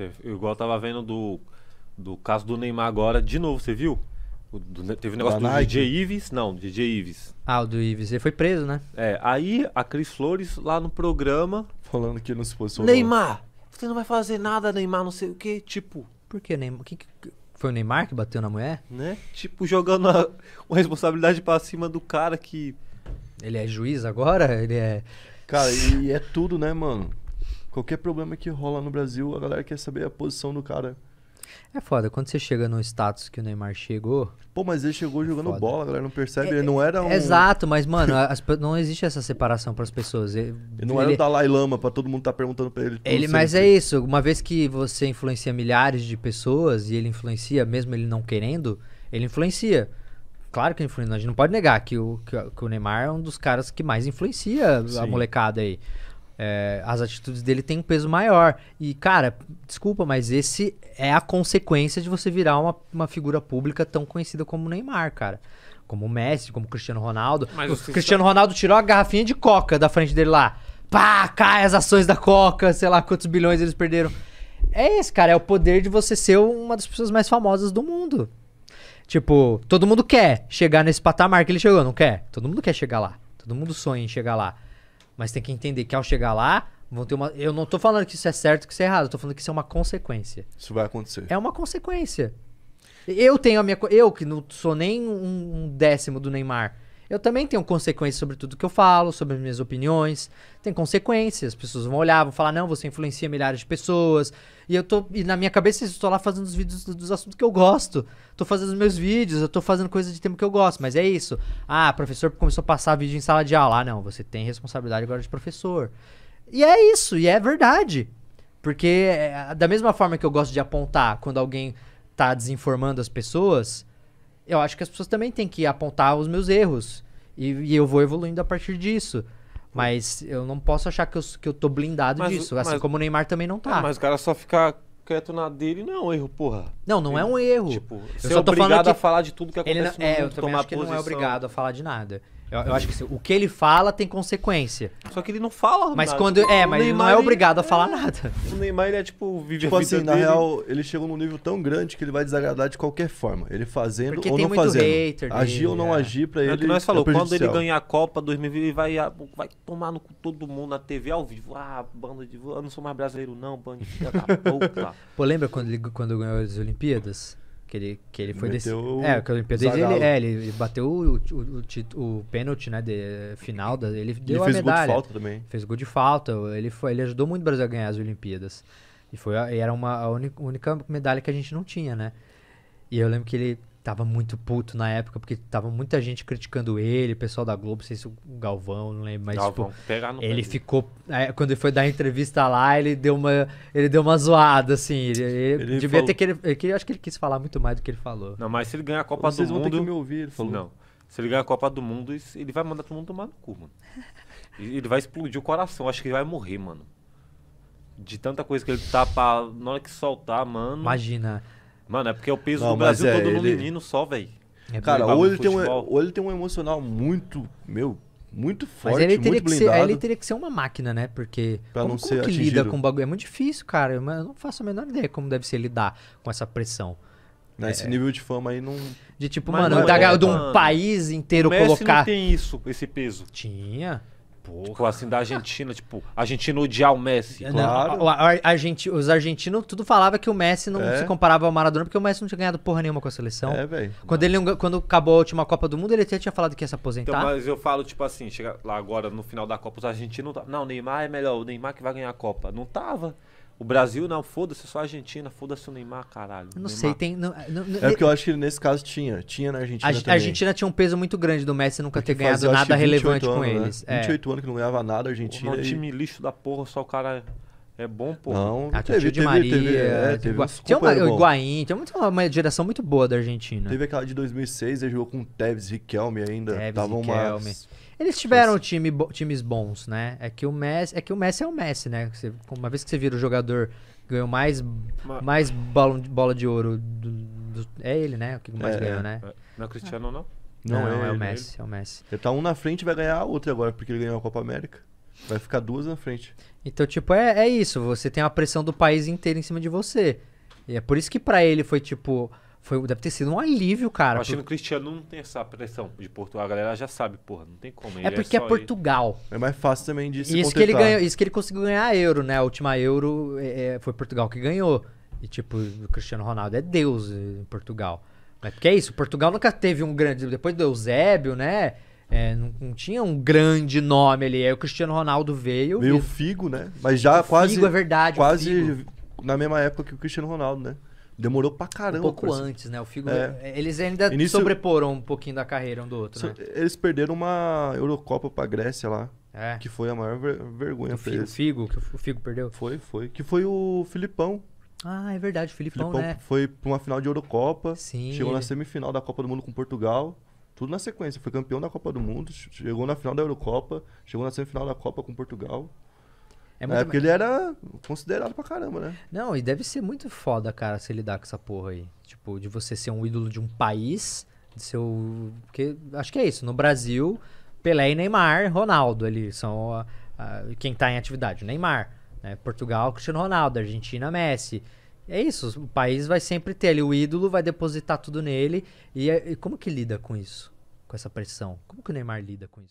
Você, igual eu tava vendo do, do caso do Neymar agora, de novo, você viu? O, do, teve o um negócio da do DJ Ives. Não, DJ Ives. Ah, o do Ives. Ele foi preso, né? É, aí a Cris Flores lá no programa. Falando que não se posicionou. Neymar! Você não vai fazer nada, Neymar, não sei o quê. Tipo. Por que Neymar? Que, que, foi o Neymar que bateu na mulher? Né? Tipo, jogando a, uma responsabilidade pra cima do cara que. Ele é juiz agora? Ele é. Cara, e é tudo, né, mano? Qualquer problema que rola no Brasil, a galera quer saber a posição do cara. É foda, quando você chega no status que o Neymar chegou. Pô, mas ele chegou é jogando foda. bola, a galera não percebe, é, ele não é, era um. Exato, mas, mano, as, não existe essa separação para as pessoas. Ele, ele não ele, era o Dalai Lama para todo mundo estar tá perguntando para ele. ele mas é isso, uma vez que você influencia milhares de pessoas e ele influencia, mesmo ele não querendo, ele influencia. Claro que influencia, a gente não pode negar que o, que, que o Neymar é um dos caras que mais influencia Sim. a molecada aí. É, as atitudes dele têm um peso maior. E, cara, desculpa, mas esse é a consequência de você virar uma, uma figura pública tão conhecida como Neymar, cara. Como o Messi, como o Cristiano Ronaldo. Mas o Cristiano, Cristiano Ronaldo tirou a garrafinha de coca da frente dele lá. Pá, cai as ações da coca, sei lá quantos bilhões eles perderam. É esse, cara, é o poder de você ser uma das pessoas mais famosas do mundo. Tipo, todo mundo quer chegar nesse patamar que ele chegou, não quer? Todo mundo quer chegar lá. Todo mundo sonha em chegar lá. Mas tem que entender que ao chegar lá, vão ter uma. Eu não tô falando que isso é certo, que isso é errado. Eu tô falando que isso é uma consequência. Isso vai acontecer. É uma consequência. Eu tenho a minha. Eu que não sou nem um décimo do Neymar. Eu também tenho consequências sobre tudo que eu falo, sobre as minhas opiniões. Tem consequências, as pessoas vão olhar, vão falar, não, você influencia milhares de pessoas. E eu tô. E na minha cabeça eu estou lá fazendo os vídeos dos assuntos que eu gosto. Tô fazendo os meus vídeos, eu tô fazendo coisas de tema que eu gosto, mas é isso. Ah, professor começou a passar vídeo em sala de aula. Ah, não, você tem responsabilidade agora de professor. E é isso, e é verdade. Porque eh, da mesma forma que eu gosto de apontar quando alguém tá desinformando as pessoas, eu acho que as pessoas também têm que apontar os meus erros. E, e eu vou evoluindo a partir disso. Mas eu não posso achar que eu, que eu tô blindado mas, disso. Assim mas, como o Neymar também não tá. É, mas o cara só ficar quieto na dele não é um erro, porra. Não, não é, é um erro. Tipo, eu só tô obrigado falando que... a falar de tudo que acontece ele não, no mundo, É, eu também acho que posição. não é obrigado a falar de nada. Eu, eu acho que assim, o que ele fala tem consequência. Só que ele não fala Mas nada. quando. É, mas ele não é obrigado a é. falar nada. O Neymar, ele é tipo, vive tipo a assim, vida assim, na dele. real, ele chegou num nível tão grande que ele vai desagradar de qualquer forma. Ele fazendo Porque ou tem não muito fazendo. Hater agir dele, ou não é. agir pra ele. É o que nós é falou, é quando ele ganhar a Copa 2020, ele vai, ah, vai tomar no cu todo mundo na TV ao vivo. Ah, bando de. Eu não sou mais brasileiro, não, bando de Pô, lembra quando ele quando ganhou as Olimpíadas? Que ele, que ele foi desse. É, que a Olimpíada ele, é, ele bateu o, o, o, o pênalti, né? De, final da, ele deu ele a fez medalha. Gol de falta também. Fez gol de falta. Ele, foi, ele ajudou muito o Brasil a ganhar as Olimpíadas. E foi era uma a única medalha que a gente não tinha, né? E eu lembro que ele tava muito puto na época, porque tava muita gente criticando ele, o pessoal da Globo, não sei se o Galvão, não lembro, mas Galvão, tipo, pegar no ele ficou, é, quando ele foi dar entrevista lá, ele deu uma, ele deu uma zoada, assim, ele, ele, ele devia falou... ter é que ele, ele, acho que ele quis falar muito mais do que ele falou. Não, mas se ele ganhar a Copa Vocês do Mundo... Vocês vão ter que me ouvir, ele falou. Não, se ele ganhar a Copa do Mundo, ele vai mandar todo mundo tomar no cu, mano. ele vai explodir o coração, acho que ele vai morrer, mano. De tanta coisa que ele tá pra, na hora que soltar, mano... Imagina... Mano, é porque o peso Não, do Brasil é, todo no menino só, velho. É Cara, ou ele, tem um, ou ele tem um emocional muito, meu, muito Mas forte, ele teria, muito que ser, blindado. ele teria que ser uma máquina, né? Porque Pra como, não como ser que lida com o bagulho? É muito difícil, cara. Eu não faço a menor ideia como deve ser lidar com essa pressão. né? Esse é. nível de fama aí não... De tipo, Mas mano, não da, é, de um mano. país O inteiro colocar... não colocar... tem isso, esse peso. Tinha. Porra. Tipo, assim, da Argentina, tipo, Argentina odiar o Messi. Claro. Não, a, a, a, os argentinos tudo falava que o Messi não é. se comparava ao Maradona, porque o Messi não tinha ganhado porra nenhuma com a seleção. É, velho. Quando, ele, quando acabou a última Copa do Mundo, ele até tinha falado que ia se aposentar. Então, mas eu falo, tipo assim, chega lá agora no final da Copa, os argentinos. Não, tá, o Neymar é melhor, o Neymar que vai ganhar a Copa. Não tava. O Brasil, não, foda-se só a Argentina, foda-se o Neymar, caralho. Não Neymar. sei, tem. Não, não, é porque eu acho que nesse caso tinha. Tinha na Argentina. A, também. a Argentina tinha um peso muito grande do Messi nunca porque ter ganhado fazia, nada relevante anos, com né? eles. 28 é. anos que não ganhava nada a Argentina. Um e... time lixo da porra, só o cara é bom, pô. Não, ah, a teve, de teve, Maria. Teve, é, teve, Tem uma, o Higuaín, tem uma, uma geração muito boa da Argentina. Teve aquela de 2006, ele jogou com Tevez, Riquelme ainda. Tevez, e Riquelme. Umas... Eles tiveram time, times bons, né? É que o Messi é, que o Messi, é o Messi, né? Você, uma vez que você vira o jogador ganhou mais, mais bola, bola de ouro, do, do, é ele, né? O que mais é, ganhou, né? É. Não é Cristiano, não? Não, não é, é, o é Messi, é o Messi. Ele tá um na frente e vai ganhar outro agora, porque ele ganhou a Copa América. Vai ficar duas na frente. Então, tipo, é, é isso. Você tem a pressão do país inteiro em cima de você. E é por isso que para ele foi, tipo... Foi, deve ter sido um alívio, cara. Eu acho que o Cristiano não tem essa pressão de Portugal. A galera já sabe, porra, não tem como. É, é porque é, é Portugal. Ir. É mais fácil também de se isso que ele ganhou Isso que ele conseguiu ganhar a Euro, né? A última Euro é, é, foi Portugal que ganhou. E, tipo, o Cristiano Ronaldo é Deus em Portugal. Mas porque é isso, Portugal nunca teve um grande... Depois do Eusébio, né? É, não, não, tinha um grande nome ali. Aí o Cristiano Ronaldo veio. Veio o Figo, né? Mas já o é quase. Figo é verdade. Quase na mesma época que o Cristiano Ronaldo, né? Demorou pra caramba. Um pouco antes, né? O Figo. É. Eles ainda Início... sobreporam um pouquinho da carreira um do outro. So... Né? Eles perderam uma Eurocopa pra Grécia lá. É. Que foi a maior ver vergonha pra eles. O Figo, que o Figo perdeu? Foi, foi. Que foi o Filipão. Ah, é verdade, o Filipão, Filipão né? Foi pra uma final de Eurocopa. Sim. Chegou na semifinal da Copa do Mundo com Portugal. Tudo na sequência. Foi campeão da Copa do Mundo, chegou na final da Eurocopa, chegou na semifinal da Copa com Portugal. É, muito... é porque ele era considerado pra caramba, né? Não, e deve ser muito foda, cara, se lidar com essa porra aí. Tipo, de você ser um ídolo de um país, de ser o. Porque acho que é isso. No Brasil, Pelé e Neymar, Ronaldo ali são a, a, quem tá em atividade. Neymar, né? Portugal, Cristiano Ronaldo, Argentina, Messi é isso, o país vai sempre ter ali o ídolo, vai depositar tudo nele. E, é, e como que lida com isso? Com essa pressão? Como que o Neymar lida com isso?